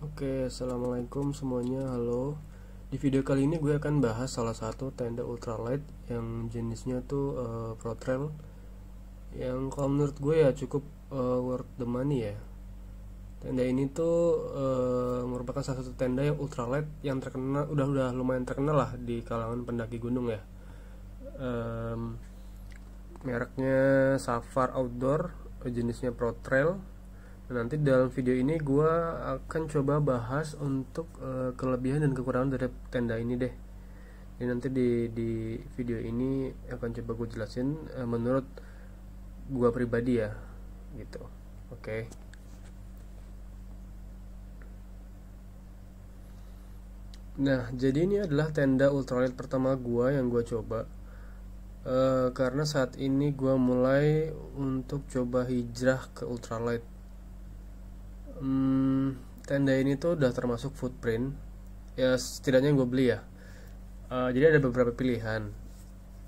Oke, assalamualaikum semuanya. Halo. Di video kali ini gue akan bahas salah satu tenda ultralight yang jenisnya tuh uh, eh, Trail yang kalau menurut gue ya cukup uh, worth the money ya. Tenda ini tuh uh, merupakan salah satu tenda yang ultralight yang terkenal udah udah lumayan terkenal lah di kalangan pendaki gunung ya. Um, mereknya Safar Outdoor, jenisnya Pro Trail. Nah, nanti dalam video ini gue akan coba bahas untuk uh, kelebihan dan kekurangan dari tenda ini deh. Jadi nanti di di video ini akan coba gue jelasin uh, menurut gue pribadi ya, gitu. Oke. Okay. Nah, jadi ini adalah tenda ultralight pertama gue yang gue coba. Uh, karena saat ini gue mulai untuk coba hijrah ke ultralight hmm, tenda ini tuh udah termasuk footprint ya setidaknya yang gue beli ya uh, jadi ada beberapa pilihan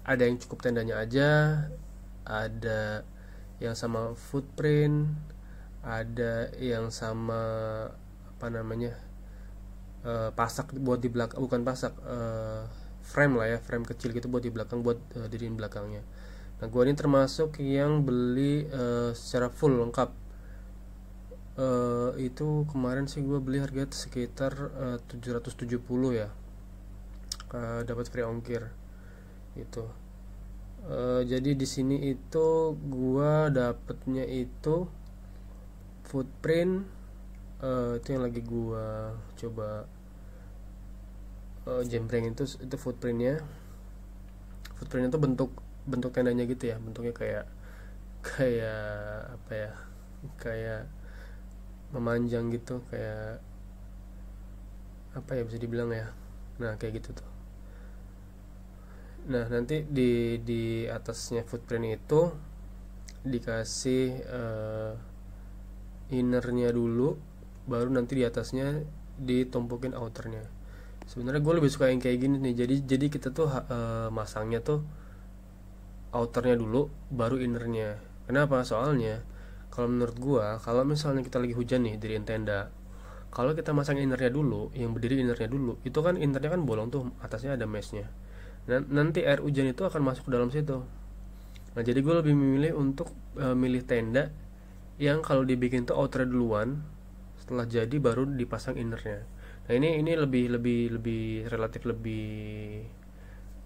ada yang cukup tendanya aja ada yang sama footprint ada yang sama apa namanya uh, pasak buat di belakang bukan pasak uh, frame lah ya frame kecil gitu buat di belakang buat uh, diriin belakangnya nah gue ini termasuk yang beli uh, secara full lengkap uh, itu kemarin sih gue beli harga sekitar eh, uh, 770 ya uh, dapat free ongkir itu uh, jadi di sini itu gue dapetnya itu footprint uh, itu yang lagi gue coba uh, jembreng itu itu footprintnya footprintnya itu bentuk bentuk tendanya gitu ya bentuknya kayak kayak apa ya kayak memanjang gitu kayak apa ya bisa dibilang ya nah kayak gitu tuh nah nanti di di atasnya footprint itu dikasih uh, innernya dulu baru nanti di atasnya ditumpukin outernya sebenarnya gue lebih suka yang kayak gini nih jadi jadi kita tuh uh, masangnya tuh outernya dulu baru innernya kenapa soalnya kalau menurut gua kalau misalnya kita lagi hujan nih diriin tenda kalau kita masang innernya dulu yang berdiri innernya dulu itu kan innernya kan bolong tuh atasnya ada meshnya. dan nanti air hujan itu akan masuk ke dalam situ nah jadi gue lebih memilih untuk e, milih tenda yang kalau dibikin tuh outer duluan setelah jadi baru dipasang innernya nah ini ini lebih lebih lebih relatif lebih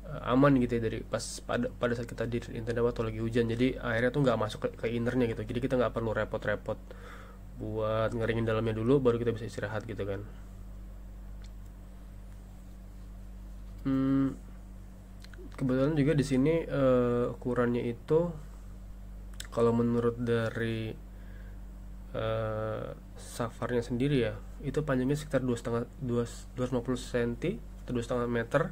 Eh, aman gitu ya dari pas pada pada saat kita di internet atau lagi hujan jadi airnya tuh nggak masuk ke, ke innernya gitu jadi kita nggak perlu repot-repot buat ngeringin dalamnya dulu baru kita bisa istirahat gitu kan hmm, kebetulan juga di sini uh, ukurannya itu kalau menurut dari uh, safarnya sendiri ya itu panjangnya sekitar dua setengah dua dua ratus lima puluh senti atau dua setengah meter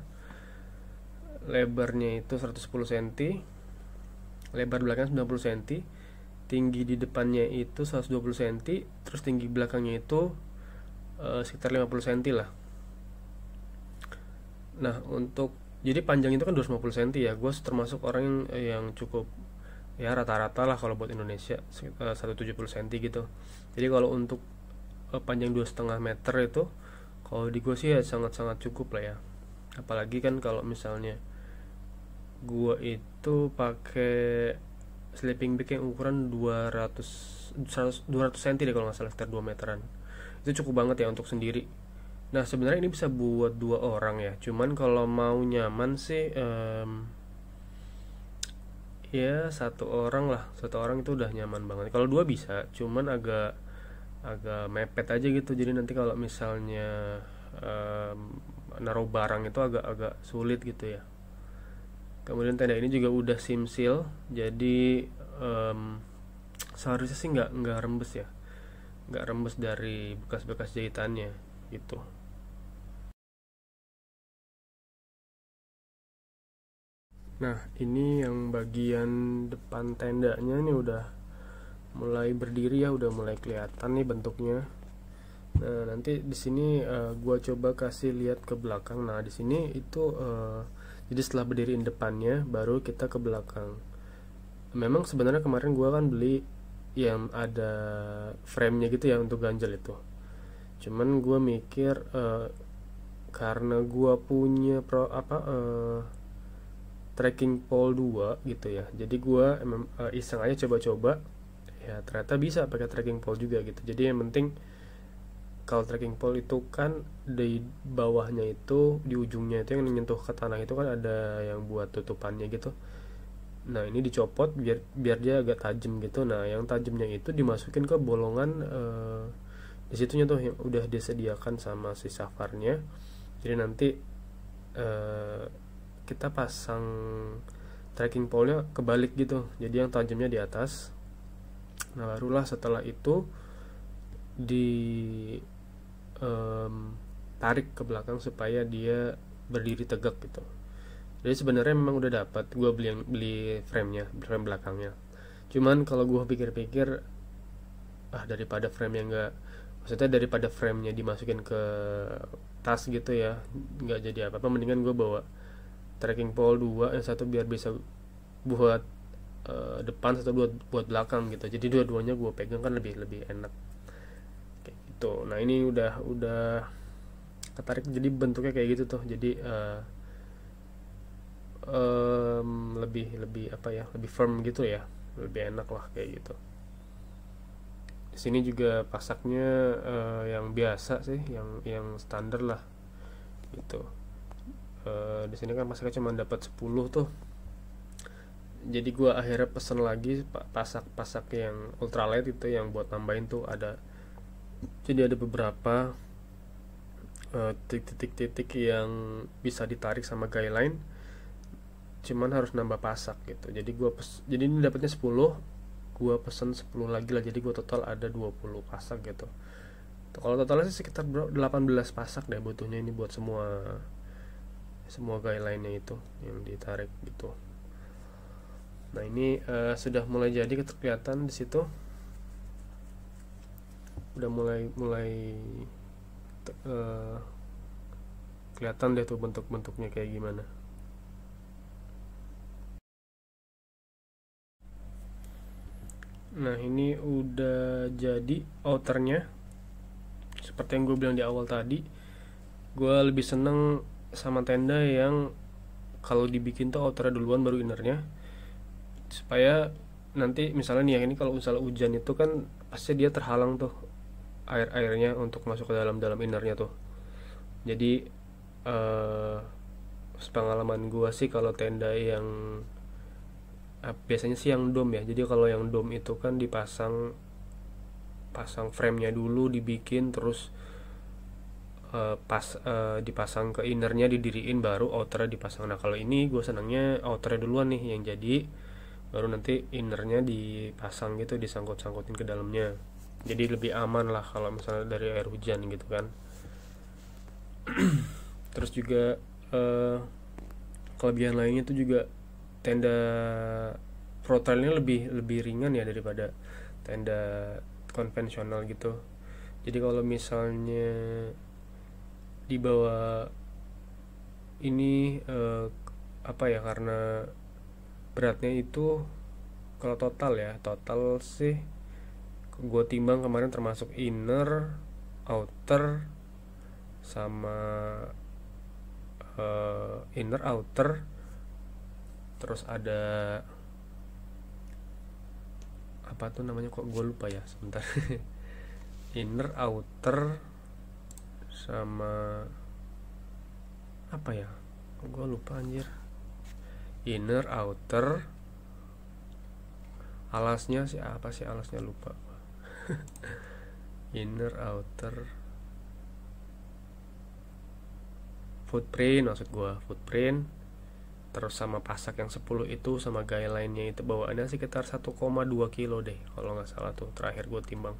lebarnya itu 110 cm lebar belakang 90 cm tinggi di depannya itu 120 cm terus tinggi belakangnya itu uh, sekitar 50 cm lah nah untuk jadi panjang itu kan 250 cm ya gue termasuk orang yang, eh, yang cukup ya rata-rata lah kalau buat Indonesia sekitar 170 cm gitu jadi kalau untuk uh, panjang dua setengah meter itu kalau di gue sih ya sangat-sangat cukup lah ya apalagi kan kalau misalnya gua itu pakai sleeping bag yang ukuran 200 100, 200 cm deh kalau nggak salah sekitar 2 meteran itu cukup banget ya untuk sendiri nah sebenarnya ini bisa buat dua orang ya cuman kalau mau nyaman sih um, ya satu orang lah satu orang itu udah nyaman banget kalau dua bisa cuman agak agak mepet aja gitu jadi nanti kalau misalnya um, naruh barang itu agak-agak sulit gitu ya kemudian tenda ini juga udah simsil jadi um, seharusnya sih nggak nggak rembes ya nggak rembes dari bekas-bekas jahitannya gitu Nah, ini yang bagian depan tendanya ini udah mulai berdiri ya, udah mulai kelihatan nih bentuknya. Nah, nanti di sini uh, gua coba kasih lihat ke belakang. Nah, di sini itu uh, jadi setelah berdiri di depannya baru kita ke belakang memang sebenarnya kemarin gue kan beli yang ada framenya gitu ya untuk ganjel itu cuman gue mikir uh, karena gue punya pro apa uh, tracking pole 2 gitu ya jadi gue uh, eh, iseng aja coba-coba ya ternyata bisa pakai tracking pole juga gitu jadi yang penting kalau trekking pole itu kan di bawahnya itu di ujungnya itu yang menyentuh ke tanah itu kan ada yang buat tutupannya gitu nah ini dicopot biar biar dia agak tajam gitu nah yang tajamnya itu dimasukin ke bolongan eh, disitunya tuh yang udah disediakan sama si safarnya jadi nanti eh, kita pasang tracking pole-nya kebalik gitu jadi yang tajamnya di atas nah barulah setelah itu di um, tarik ke belakang supaya dia berdiri tegak gitu jadi sebenarnya memang udah dapat gue beli yang beli nya frame belakangnya cuman kalau gue pikir-pikir ah daripada frame yang enggak maksudnya daripada frame nya dimasukin ke tas gitu ya nggak jadi apa-apa mendingan gue bawa tracking pole dua yang satu biar bisa buat uh, depan satu buat buat belakang gitu jadi dua-duanya gue pegang kan lebih lebih enak gitu nah ini udah udah ketarik jadi bentuknya kayak gitu tuh jadi uh, um, lebih lebih apa ya lebih firm gitu ya lebih enak lah kayak gitu di sini juga pasaknya uh, yang biasa sih yang yang standar lah gitu uh, di sini kan pasaknya cuma dapat 10 tuh jadi gue akhirnya pesen lagi pasak pasak yang ultralight itu yang buat nambahin tuh ada jadi ada beberapa eh, titik-titik-titik uh, yang bisa ditarik sama guideline cuman harus nambah pasak gitu jadi gua pes jadi ini dapatnya 10 gua pesen 10 lagi lah jadi gua total ada 20 pasak gitu kalau totalnya sih sekitar 18 pasak deh butuhnya ini buat semua semua guideline-nya itu yang ditarik gitu nah ini uh, sudah mulai jadi kelihatan di situ udah mulai mulai uh, kelihatan deh tuh bentuk-bentuknya kayak gimana nah ini udah jadi outernya seperti yang gue bilang di awal tadi gue lebih seneng sama tenda yang kalau dibikin tuh outernya duluan baru innernya supaya nanti misalnya nih ya ini kalau misalnya hujan itu kan pasti dia terhalang tuh air-airnya untuk masuk ke dalam dalam innernya tuh jadi uh, eh, pengalaman gua sih kalau tenda yang uh, biasanya sih yang dom ya jadi kalau yang dom itu kan dipasang pasang framenya dulu dibikin terus uh, pas uh, dipasang ke innernya didiriin baru outernya dipasang nah kalau ini gue senangnya outernya duluan nih yang jadi baru nanti innernya dipasang gitu disangkut-sangkutin ke dalamnya jadi lebih aman lah kalau misalnya dari air hujan gitu kan terus juga uh, kelebihan lainnya itu juga tenda protrailnya lebih lebih ringan ya daripada tenda konvensional gitu jadi kalau misalnya dibawa ini uh, apa ya karena beratnya itu kalau total ya total sih gue timbang kemarin termasuk inner outer sama uh, inner outer terus ada apa tuh namanya kok gue lupa ya sebentar inner outer sama apa ya gue lupa anjir inner outer alasnya sih apa sih alasnya lupa inner outer footprint maksud gua footprint terus sama pasak yang 10 itu sama gaya lainnya itu bawaannya sekitar 1,2 kilo deh kalau nggak salah tuh terakhir gue timbang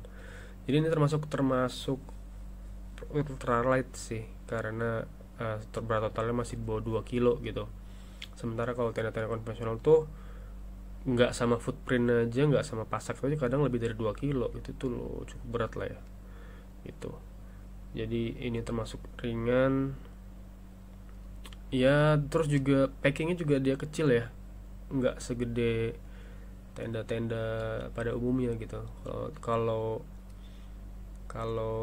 jadi ini termasuk termasuk ultralight sih karena uh, eh, berat totalnya masih bawa dua 2 kilo gitu sementara kalau tenda-tenda konvensional tuh nggak sama footprint aja nggak sama pasak aja kadang lebih dari 2 kilo itu tuh lo cukup berat lah ya itu. jadi ini termasuk ringan ya terus juga packingnya juga dia kecil ya nggak segede tenda-tenda pada umumnya gitu kalau kalau kalau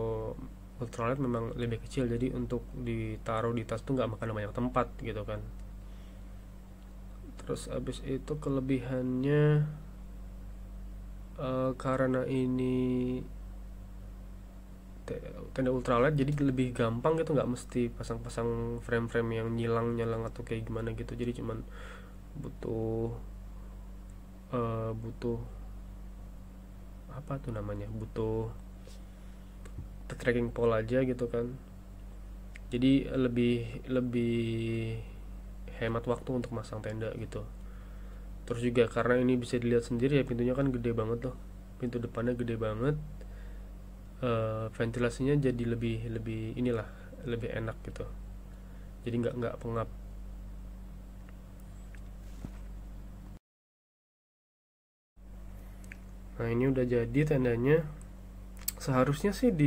ultralight memang lebih kecil jadi untuk ditaruh di tas tuh nggak makan banyak tempat gitu kan terus abis itu kelebihannya uh, karena ini tenda ultralight jadi lebih gampang gitu nggak mesti pasang-pasang frame-frame yang nyilang-nyilang atau kayak gimana gitu jadi cuman butuh uh, butuh apa tuh namanya butuh tracking pole aja gitu kan jadi lebih lebih hemat waktu untuk masang tenda gitu terus juga karena ini bisa dilihat sendiri ya pintunya kan gede banget loh pintu depannya gede banget e, ventilasinya jadi lebih lebih inilah lebih enak gitu jadi nggak nggak pengap nah ini udah jadi tendanya seharusnya sih di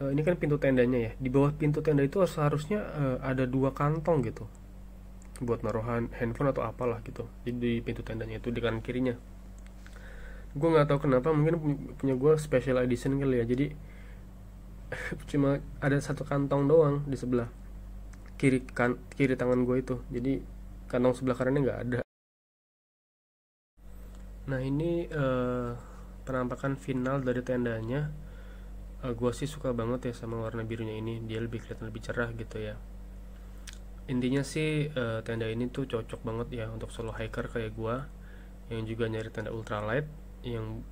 eh, ini kan pintu tendanya ya di bawah pintu tenda itu seharusnya eh, ada dua kantong gitu buat naruh handphone atau apalah gitu jadi di pintu tendanya itu di kanan kirinya gue nggak tahu kenapa mungkin punya gue special edition kali ya jadi cuma ada satu kantong doang di sebelah kiri kan kiri tangan gue itu jadi kantong sebelah kanannya nggak ada nah ini uh, penampakan final dari tendanya uh, eh, gue sih suka banget ya sama warna birunya ini dia lebih kelihatan lebih cerah gitu ya intinya sih uh, tenda ini tuh cocok banget ya untuk solo hiker kayak gua yang juga nyari tenda ultralight yang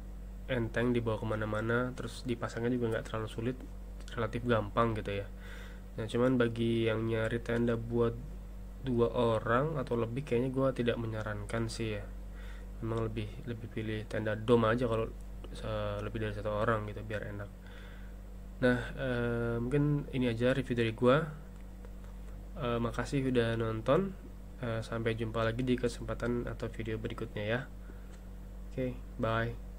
enteng dibawa kemana-mana terus dipasangnya juga nggak terlalu sulit relatif gampang gitu ya nah cuman bagi yang nyari tenda buat dua orang atau lebih kayaknya gua tidak menyarankan sih ya memang lebih lebih pilih tenda dom aja kalau eh, lebih dari satu orang gitu biar enak nah uh, mungkin ini aja review dari gua uh, makasih sudah nonton. Uh, sampai jumpa lagi di kesempatan atau video berikutnya ya. Oke, okay, bye.